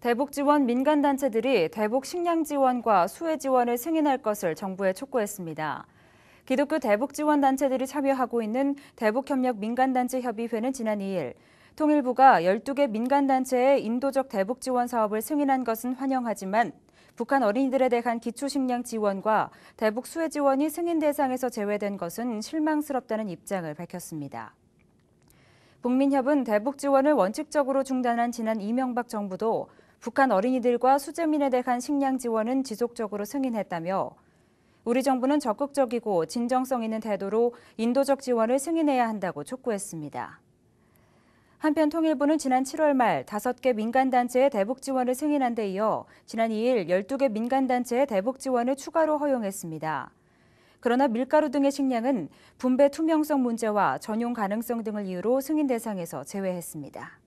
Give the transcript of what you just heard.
대북지원 민간단체들이 대북 식량 지원과 수혜 지원을 승인할 것을 정부에 촉구했습니다. 기독교 대북지원단체들이 참여하고 있는 대북협력 민간단체협의회는 지난 2일 통일부가 12개 민간단체의 인도적 대북지원 사업을 승인한 것은 환영하지만 북한 어린이들에 대한 기초식량 지원과 대북 수혜 지원이 승인 대상에서 제외된 것은 실망스럽다는 입장을 밝혔습니다. 북민협은 대북 지원을 원칙적으로 중단한 지난 이명박 정부도 북한 어린이들과 수재민에 대한 식량 지원은 지속적으로 승인했다며 우리 정부는 적극적이고 진정성 있는 태도로 인도적 지원을 승인해야 한다고 촉구했습니다. 한편 통일부는 지난 7월 말 5개 민간단체의 대북 지원을 승인한 데 이어 지난 2일 12개 민간단체의 대북 지원을 추가로 허용했습니다. 그러나 밀가루 등의 식량은 분배 투명성 문제와 전용 가능성 등을 이유로 승인 대상에서 제외했습니다.